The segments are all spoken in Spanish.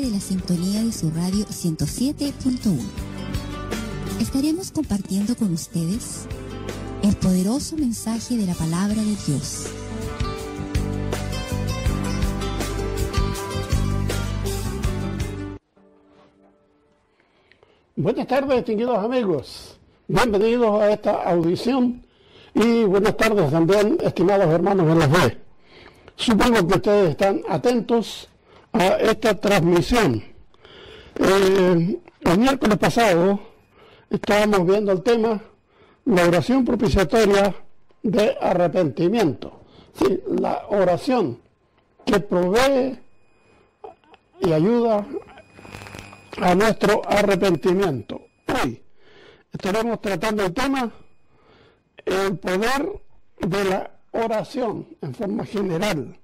de la sintonía de su radio 107.1. Estaremos compartiendo con ustedes el poderoso mensaje de la palabra de Dios. Buenas tardes, distinguidos amigos. Bienvenidos a esta audición y buenas tardes también, estimados hermanos de la fe. Supongo que ustedes están atentos a esta transmisión. el eh, miércoles pasado estábamos viendo el tema la oración propiciatoria de arrepentimiento. Sí, la oración que provee y ayuda a nuestro arrepentimiento. Hoy estaremos tratando el tema el poder de la oración en forma general.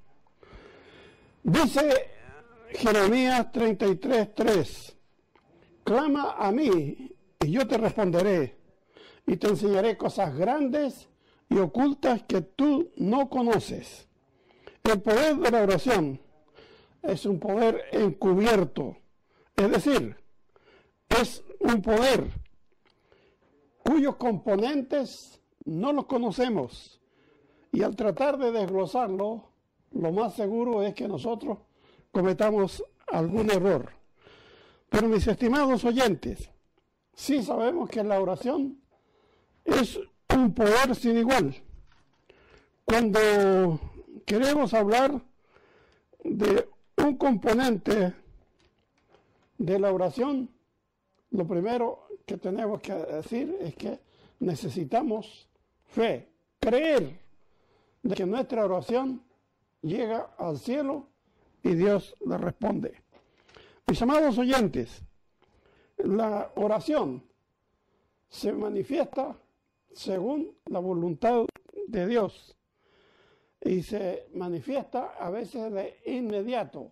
Dice Jeremías 3, Clama a mí y yo te responderé y te enseñaré cosas grandes y ocultas que tú no conoces. El poder de la oración es un poder encubierto, es decir, es un poder cuyos componentes no los conocemos y al tratar de desglosarlo, lo más seguro es que nosotros cometamos algún error. Pero mis estimados oyentes, sí sabemos que la oración es un poder sin igual. Cuando queremos hablar de un componente de la oración, lo primero que tenemos que decir es que necesitamos fe, creer de que nuestra oración llega al cielo y Dios le responde. Mis amados oyentes, la oración se manifiesta según la voluntad de Dios y se manifiesta a veces de inmediato.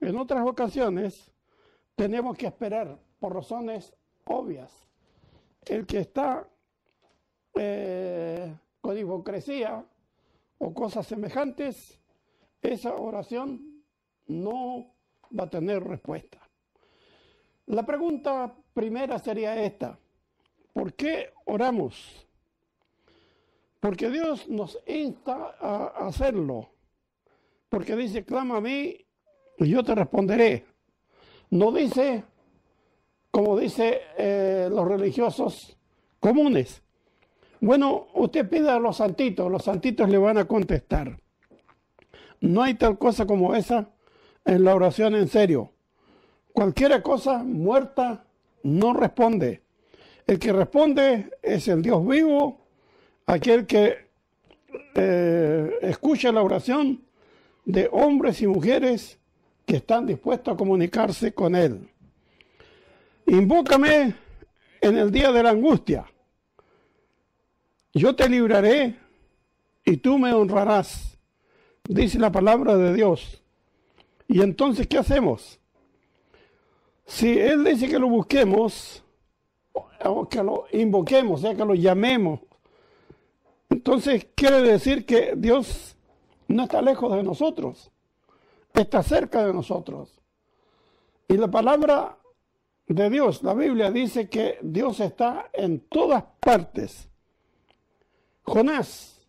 En otras ocasiones tenemos que esperar por razones obvias. El que está eh, con hipocresía o cosas semejantes, esa oración no va a tener respuesta. La pregunta primera sería esta. ¿Por qué oramos? Porque Dios nos insta a hacerlo. Porque dice, clama a mí y yo te responderé. No dice, como dicen eh, los religiosos comunes. Bueno, usted pide a los santitos, los santitos le van a contestar. No hay tal cosa como esa en la oración en serio. Cualquier cosa muerta no responde. El que responde es el Dios vivo, aquel que eh, escucha la oración de hombres y mujeres que están dispuestos a comunicarse con Él. Invócame en el día de la angustia. Yo te libraré y tú me honrarás, dice la palabra de Dios. Y entonces, ¿qué hacemos? Si Él dice que lo busquemos, o que lo invoquemos, o sea, que lo llamemos, entonces quiere decir que Dios no está lejos de nosotros, está cerca de nosotros. Y la palabra de Dios, la Biblia dice que Dios está en todas partes. Jonás,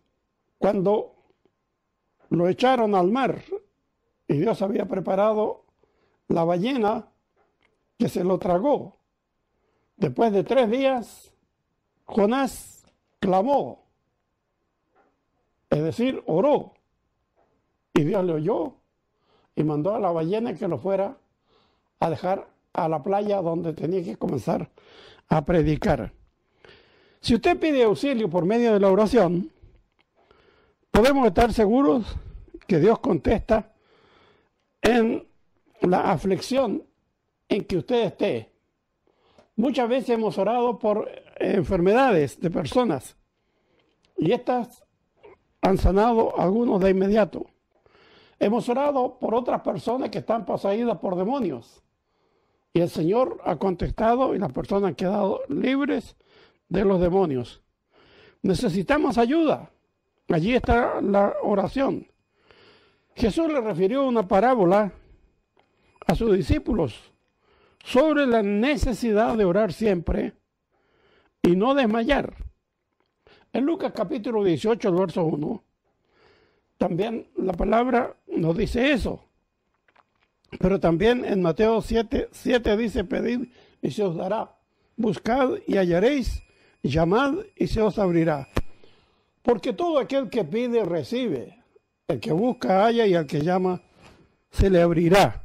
cuando lo echaron al mar, y Dios había preparado la ballena que se lo tragó. Después de tres días, Jonás clamó, es decir, oró. Y Dios le oyó y mandó a la ballena que lo fuera a dejar a la playa donde tenía que comenzar a predicar. Si usted pide auxilio por medio de la oración, podemos estar seguros que Dios contesta en la aflicción en que usted esté. Muchas veces hemos orado por enfermedades de personas y estas han sanado algunos de inmediato. Hemos orado por otras personas que están poseídas por demonios y el Señor ha contestado y las personas han quedado libres de los demonios. Necesitamos ayuda. Allí está la oración. Jesús le refirió una parábola a sus discípulos sobre la necesidad de orar siempre y no desmayar. En Lucas capítulo 18, verso 1, también la palabra nos dice eso. Pero también en Mateo 7, 7 dice, pedid y se os dará. Buscad y hallaréis. Llamad y se os abrirá. Porque todo aquel que pide, recibe. El que busca, haya, y al que llama, se le abrirá.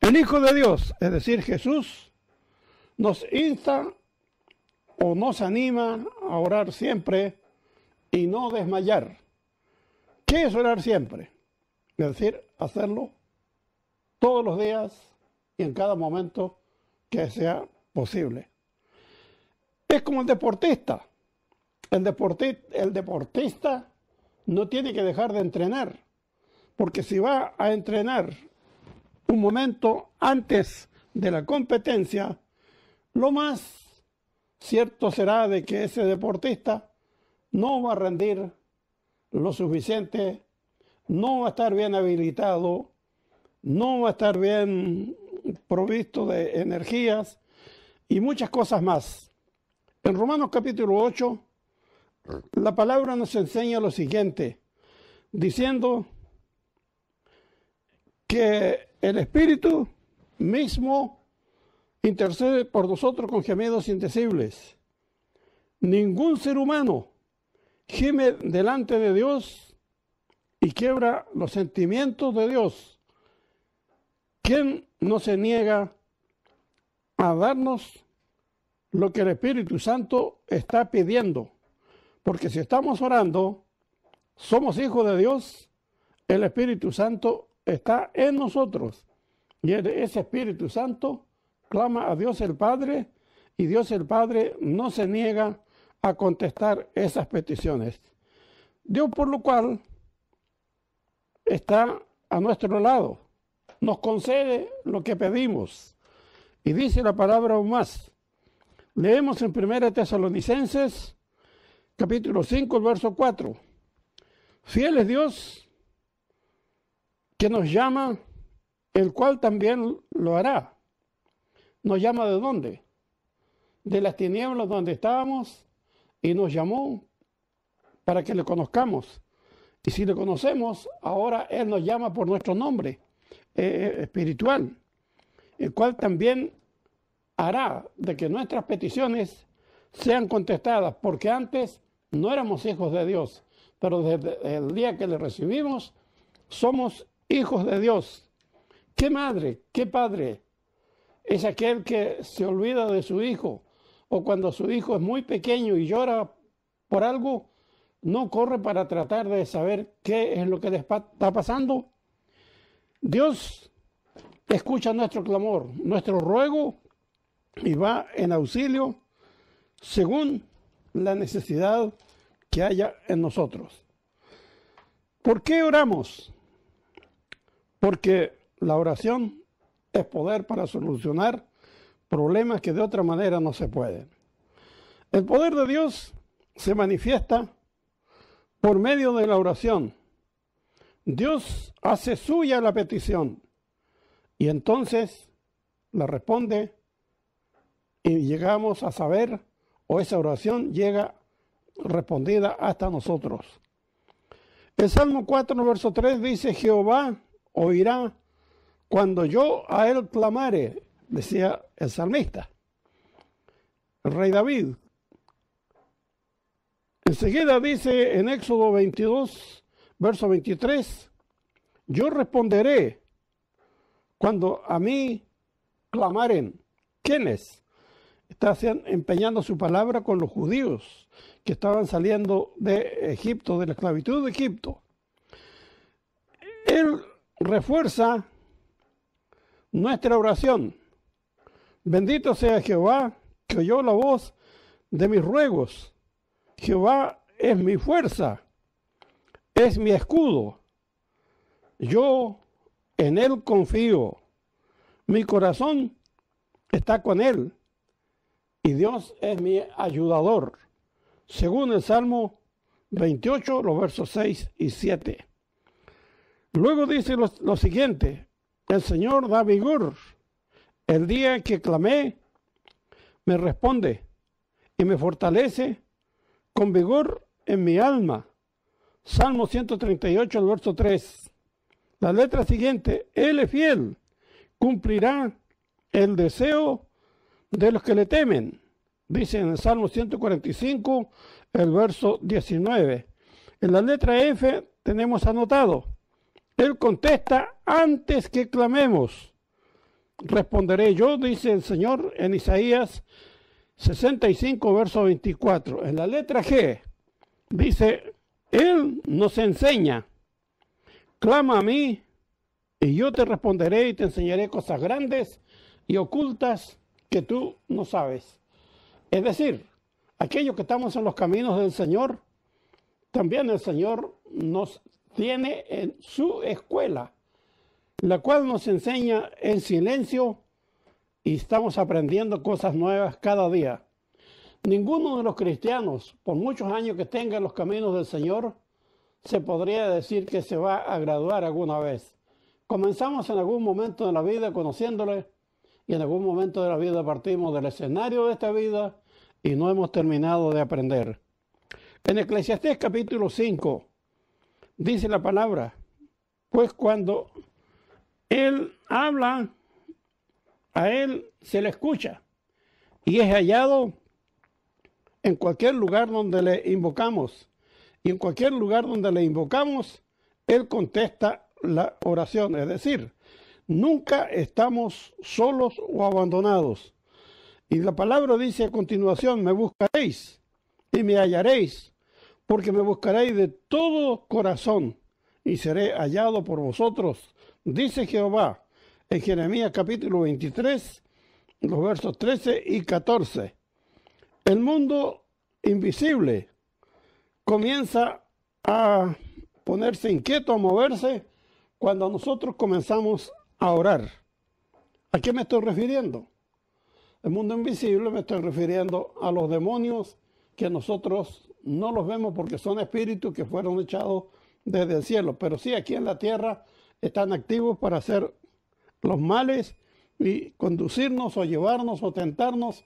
El Hijo de Dios, es decir, Jesús, nos insta o nos anima a orar siempre y no desmayar. ¿Qué es orar siempre? Es decir, hacerlo todos los días y en cada momento que sea posible. Es como el deportista. El, el deportista no tiene que dejar de entrenar, porque si va a entrenar un momento antes de la competencia, lo más cierto será de que ese deportista no va a rendir lo suficiente, no va a estar bien habilitado, no va a estar bien provisto de energías y muchas cosas más. En Romanos capítulo 8, la palabra nos enseña lo siguiente, diciendo que el Espíritu mismo intercede por nosotros con gemidos indecibles. Ningún ser humano gime delante de Dios y quiebra los sentimientos de Dios. ¿Quién no se niega a darnos lo que el Espíritu Santo está pidiendo? Porque si estamos orando, somos hijos de Dios, el Espíritu Santo está en nosotros. Y ese Espíritu Santo clama a Dios el Padre y Dios el Padre no se niega a contestar esas peticiones. Dios por lo cual está a nuestro lado, nos concede lo que pedimos. Y dice la palabra aún más. Leemos en 1 Tesalonicenses capítulo 5, verso 4. Fiel es Dios que nos llama, el cual también lo hará. ¿Nos llama de dónde? De las tinieblas donde estábamos y nos llamó para que le conozcamos. Y si le conocemos, ahora Él nos llama por nuestro nombre eh, eh, espiritual, el cual también hará de que nuestras peticiones sean contestadas, porque antes no éramos hijos de Dios, pero desde el día que le recibimos, somos hijos de Dios. ¿Qué madre, qué padre es aquel que se olvida de su hijo? O cuando su hijo es muy pequeño y llora por algo, no corre para tratar de saber qué es lo que le está pasando. Dios escucha nuestro clamor, nuestro ruego y va en auxilio según la necesidad que haya en nosotros. ¿Por qué oramos? Porque la oración es poder para solucionar problemas que de otra manera no se pueden. El poder de Dios se manifiesta por medio de la oración. Dios hace suya la petición y entonces la responde y llegamos a saber o esa oración llega respondida hasta nosotros. El Salmo 4, verso 3 dice, Jehová oirá cuando yo a él clamare, decía el salmista, el rey David. Enseguida dice en Éxodo 22, verso 23, yo responderé cuando a mí clamaren. es? está empeñando su palabra con los judíos que estaban saliendo de Egipto, de la esclavitud de Egipto. Él refuerza nuestra oración. Bendito sea Jehová, que oyó la voz de mis ruegos. Jehová es mi fuerza, es mi escudo. Yo en él confío. Mi corazón está con él y Dios es mi ayudador, según el Salmo 28, los versos 6 y 7. Luego dice lo, siguiente, el Señor da vigor, el día que clamé, me responde y me fortalece con vigor en mi alma. Salmo 138, el verso 3. La letra siguiente, Él es fiel, cumplirá el deseo de los que le temen. Dice en el Salmo 145, el verso 19. En la letra F tenemos anotado, Él contesta antes que clamemos. Responderé yo, dice el Señor en Isaías 65, verso 24. En la letra G dice, Él nos enseña, clama a mí y yo te responderé y te enseñaré cosas grandes y ocultas que tú no sabes. Es decir, aquellos que estamos en los caminos del Señor, también el Señor nos tiene en su escuela, la cual nos enseña en silencio y estamos aprendiendo cosas nuevas cada día. Ninguno de los cristianos, por muchos años que tenga en los caminos del Señor, se podría decir que se va a graduar alguna vez. Comenzamos en algún momento de la vida conociéndole y en algún momento de la vida partimos del escenario de esta vida y no hemos terminado de aprender. En Eclesiastés capítulo 5 dice la palabra, pues cuando él habla, a él se le escucha y es hallado en cualquier lugar donde le invocamos. Y en cualquier lugar donde le invocamos, él contesta la oración, es decir, Nunca estamos solos o abandonados. Y la palabra dice a continuación, me buscaréis y me hallaréis, porque me buscaréis de todo corazón y seré hallado por vosotros, dice Jehová, en Jeremías capítulo 23, los versos 13 y 14. El mundo invisible comienza a ponerse inquieto, a moverse, cuando nosotros comenzamos a orar. ¿A qué me estoy refiriendo? El mundo invisible me estoy refiriendo a los demonios que nosotros no los vemos porque son espíritus que fueron echados desde el cielo, pero sí aquí en la tierra están activos para hacer los males y conducirnos o llevarnos o tentarnos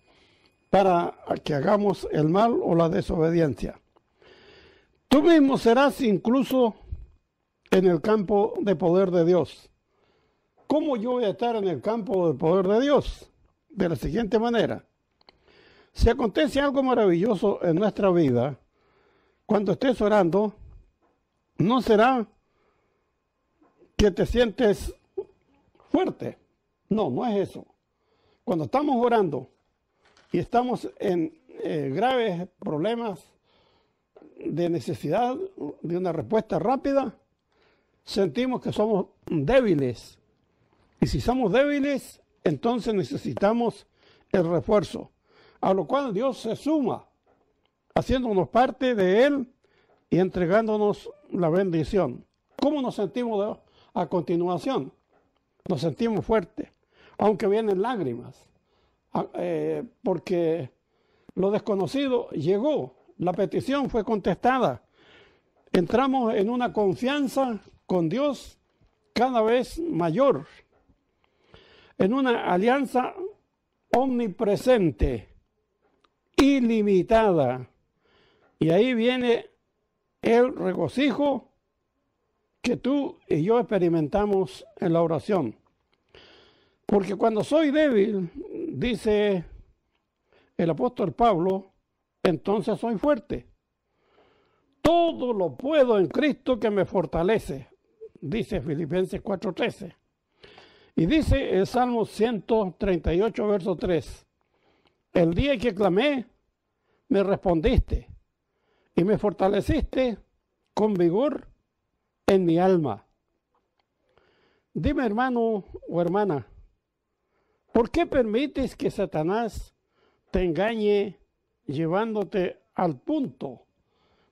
para que hagamos el mal o la desobediencia. Tú mismo serás incluso en el campo de poder de Dios. ¿Cómo yo voy a estar en el campo del poder de Dios? De la siguiente manera. Si acontece algo maravilloso en nuestra vida, cuando estés orando, no será que te sientes fuerte. No, no es eso. Cuando estamos orando y estamos en eh, graves problemas de necesidad de una respuesta rápida, sentimos que somos débiles y si somos débiles, entonces necesitamos el refuerzo, a lo cual Dios se suma, haciéndonos parte de Él y entregándonos la bendición. ¿Cómo nos sentimos a continuación? Nos sentimos fuertes, aunque vienen lágrimas, ah, eh, porque lo desconocido llegó, la petición fue contestada. Entramos en una confianza con Dios cada vez mayor en una alianza omnipresente, ilimitada. Y ahí viene el regocijo que tú y yo experimentamos en la oración. Porque cuando soy débil, dice el apóstol Pablo, entonces soy fuerte. Todo lo puedo en Cristo que me fortalece, dice Filipenses 4:13. Y dice el Salmo 138, verso 3, el día que clamé, me respondiste y me fortaleciste con vigor en mi alma. Dime hermano o hermana, ¿por qué permites que Satanás te engañe llevándote al punto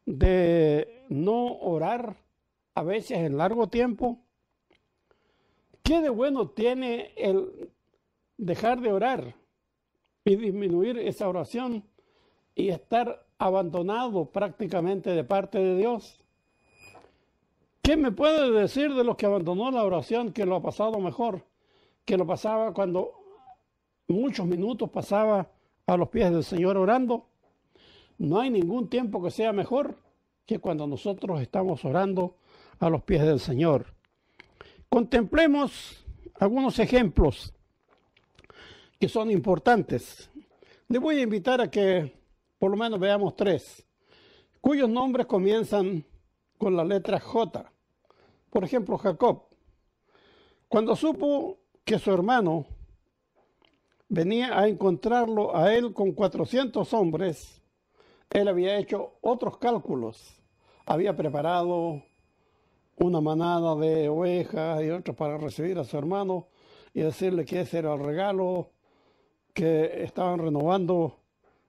de no orar a veces en largo tiempo? ¿Qué de bueno tiene el dejar de orar y disminuir esa oración y estar abandonado prácticamente de parte de Dios? ¿Qué me puede decir de los que abandonó la oración que lo ha pasado mejor? Que lo pasaba cuando muchos minutos pasaba a los pies del Señor orando. No hay ningún tiempo que sea mejor que cuando nosotros estamos orando a los pies del Señor. Contemplemos algunos ejemplos que son importantes. Les voy a invitar a que por lo menos veamos tres, cuyos nombres comienzan con la letra J. Por ejemplo, Jacob. Cuando supo que su hermano venía a encontrarlo a él con 400 hombres, él había hecho otros cálculos, había preparado una manada de ovejas y otra para recibir a su hermano y decirle que ese era el regalo, que estaban renovando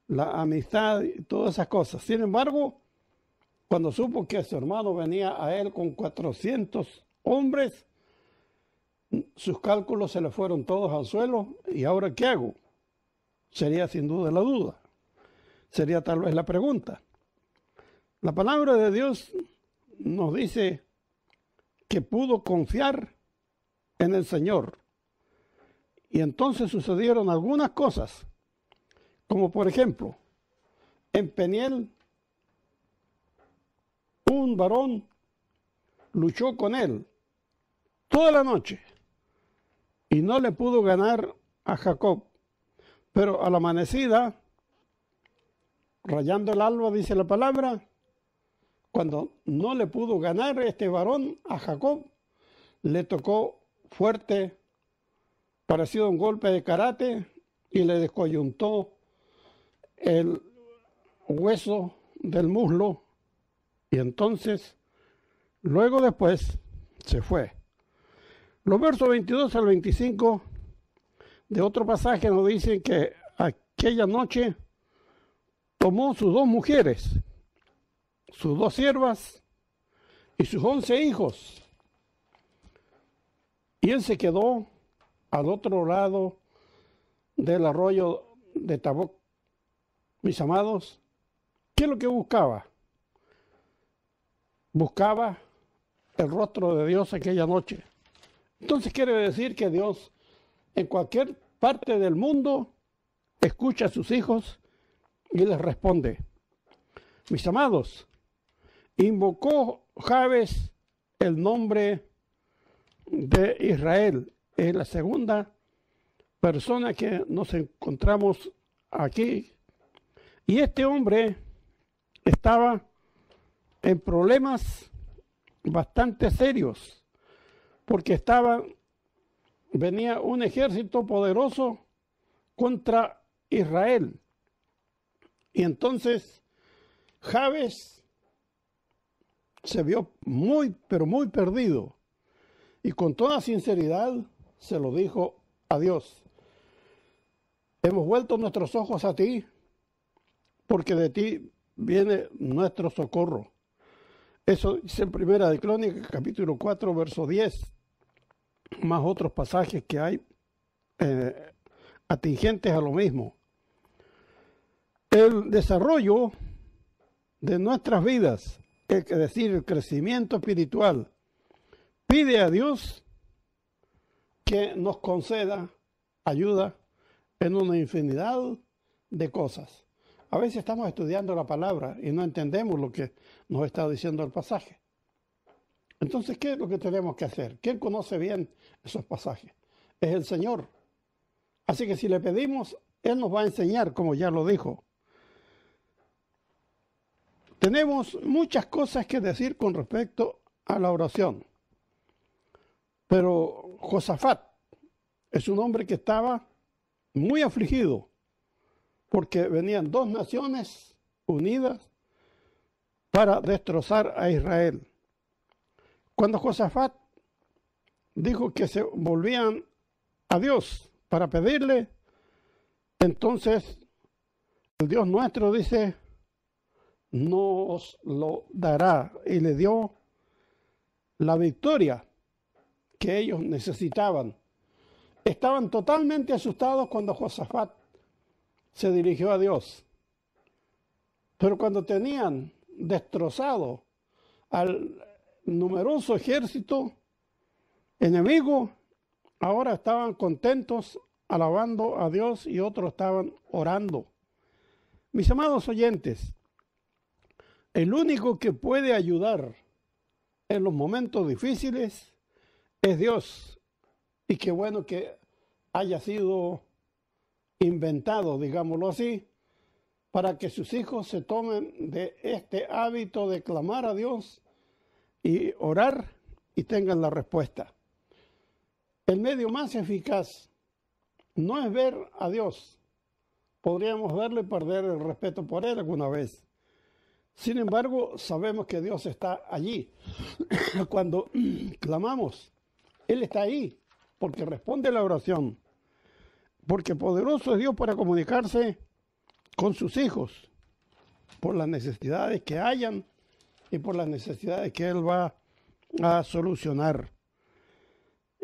la amistad y todas esas cosas. Sin embargo, cuando supo que su hermano venía a él con 400 hombres, sus cálculos se le fueron todos al suelo y ahora ¿qué hago? Sería sin duda la duda. Sería tal vez la pregunta. La palabra de Dios nos dice que pudo confiar en el Señor. Y entonces sucedieron algunas cosas, como por ejemplo, en Peniel, un varón luchó con él toda la noche y no le pudo ganar a Jacob. Pero al amanecida, rayando el alba, dice la palabra, cuando no le pudo ganar este varón a Jacob, le tocó fuerte, parecido a un golpe de karate, y le descoyuntó el hueso del muslo, y entonces, luego después, se fue. Los versos 22 al 25 de otro pasaje nos dicen que aquella noche tomó sus dos mujeres sus dos siervas y sus once hijos. Y él se quedó al otro lado del arroyo de Taboc. Mis amados, ¿qué es lo que buscaba? Buscaba el rostro de Dios aquella noche. Entonces quiere decir que Dios en cualquier parte del mundo escucha a sus hijos y les responde. Mis amados, invocó Javes el nombre de Israel. Es la segunda persona que nos encontramos aquí. Y este hombre estaba en problemas bastante serios, porque estaba, venía un ejército poderoso contra Israel. Y entonces Javes se vio muy, pero muy perdido. Y con toda sinceridad se lo dijo a Dios. Hemos vuelto nuestros ojos a ti, porque de ti viene nuestro socorro. Eso dice en Primera de Crónica, capítulo 4, verso 10, más otros pasajes que hay eh, atingentes a lo mismo. El desarrollo de nuestras vidas es decir, el crecimiento espiritual, pide a Dios que nos conceda ayuda en una infinidad de cosas. A veces estamos estudiando la palabra y no entendemos lo que nos está diciendo el pasaje. Entonces, ¿qué es lo que tenemos que hacer? ¿Quién conoce bien esos pasajes? Es el Señor. Así que si le pedimos, Él nos va a enseñar, como ya lo dijo. Tenemos muchas cosas que decir con respecto a la oración. Pero Josafat es un hombre que estaba muy afligido porque venían dos naciones unidas para destrozar a Israel. Cuando Josafat dijo que se volvían a Dios para pedirle, entonces el Dios nuestro dice, os lo dará. Y le dio la victoria que ellos necesitaban. Estaban totalmente asustados cuando Josafat se dirigió a Dios. Pero cuando tenían destrozado al numeroso ejército enemigo, ahora estaban contentos alabando a Dios y otros estaban orando. Mis amados oyentes, el único que puede ayudar en los momentos difíciles es Dios. Y qué bueno que haya sido inventado, digámoslo así, para que sus hijos se tomen de este hábito de clamar a Dios y orar y tengan la respuesta. El medio más eficaz no es ver a Dios. Podríamos verle perder el respeto por él alguna vez. Sin embargo, sabemos que Dios está allí. Cuando clamamos, Él está ahí, porque responde la oración. Porque poderoso es Dios para comunicarse con sus hijos, por las necesidades que hayan y por las necesidades que Él va a solucionar.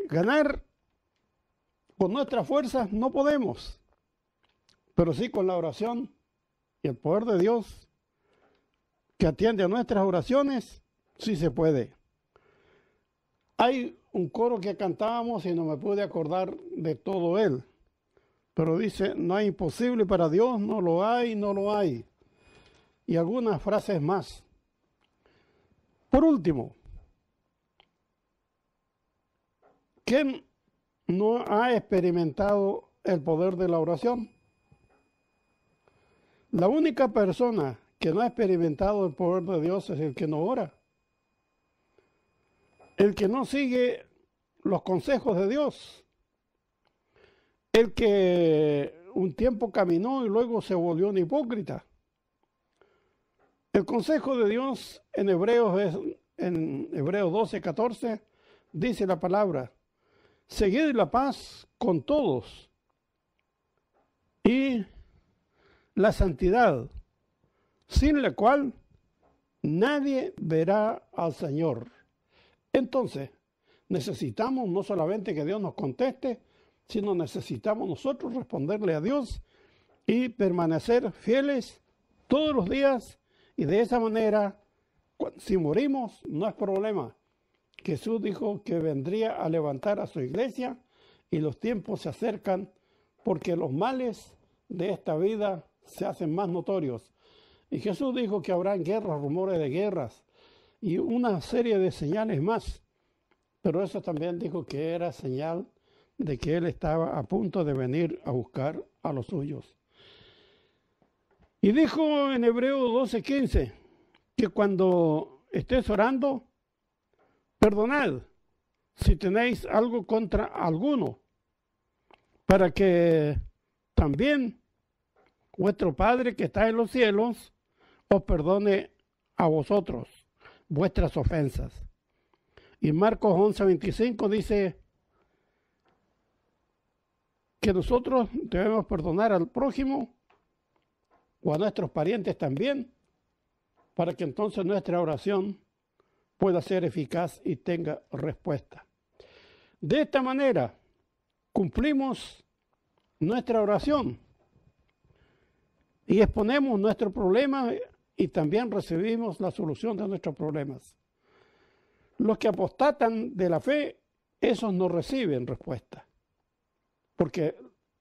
Ganar con nuestras fuerzas no podemos, pero sí con la oración y el poder de Dios que atiende a nuestras oraciones, Si se puede. Hay un coro que cantábamos y no me pude acordar de todo él, pero dice, no hay imposible para Dios, no lo hay, no lo hay. Y algunas frases más. Por último, ¿quién no ha experimentado el poder de la oración? La única persona que no ha experimentado el poder de Dios es el que no ora. El que no sigue los consejos de Dios. El que un tiempo caminó y luego se volvió un hipócrita. El consejo de Dios en Hebreos es, en Hebreos 12, 14, dice la palabra, seguid la paz con todos y la santidad, sin la cual nadie verá al Señor. Entonces, necesitamos no solamente que Dios nos conteste, sino necesitamos nosotros responderle a Dios y permanecer fieles todos los días y de esa manera, si morimos, no es problema. Jesús dijo que vendría a levantar a su iglesia y los tiempos se acercan porque los males de esta vida se hacen más notorios. Y Jesús dijo que habrá guerras, rumores de guerras y una serie de señales más. Pero eso también dijo que era señal de que Él estaba a punto de venir a buscar a los suyos. Y dijo en Hebreo 12:15 que cuando estés orando, perdonad si tenéis algo contra alguno, para que también vuestro Padre que está en los cielos perdone a vosotros vuestras ofensas. Y Marcos 11, dice que nosotros debemos perdonar al prójimo o a nuestros parientes también, para que entonces nuestra oración pueda ser eficaz y tenga respuesta. De esta manera cumplimos nuestra oración y exponemos nuestro problema y también recibimos la solución de nuestros problemas. Los que apostatan de la fe, esos no reciben respuesta. Porque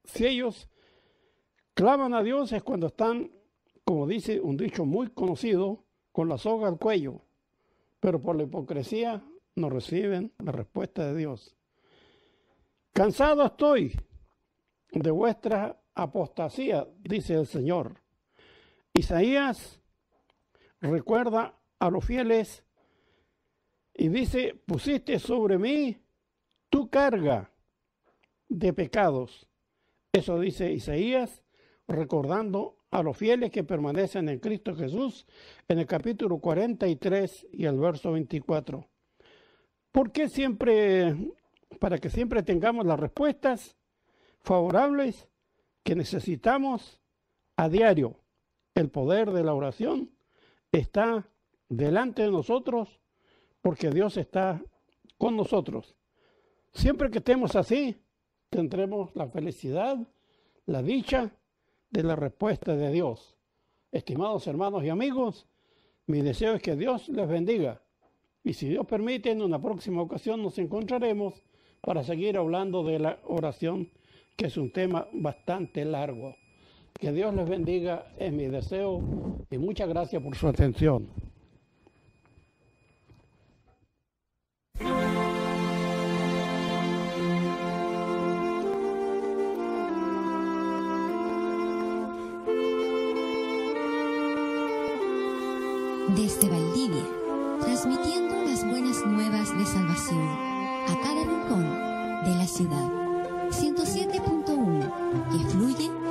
si ellos claman a Dios es cuando están, como dice un dicho muy conocido, con la soga al cuello. Pero por la hipocresía no reciben la respuesta de Dios. Cansado estoy de vuestra apostasía, dice el Señor. Isaías recuerda a los fieles y dice, pusiste sobre mí tu carga de pecados. Eso dice Isaías, recordando a los fieles que permanecen en Cristo Jesús en el capítulo 43 y el verso 24. ¿Por qué siempre, para que siempre tengamos las respuestas favorables que necesitamos a diario, el poder de la oración está delante de nosotros porque Dios está con nosotros. Siempre que estemos así, tendremos la felicidad, la dicha de la respuesta de Dios. Estimados hermanos y amigos, mi deseo es que Dios les bendiga. Y si Dios permite, en una próxima ocasión nos encontraremos para seguir hablando de la oración, que es un tema bastante largo. Que Dios les bendiga, es mi deseo y muchas gracias por su atención. Desde Valdivia, transmitiendo las buenas nuevas de salvación a cada rincón de la ciudad. 107.1 que fluye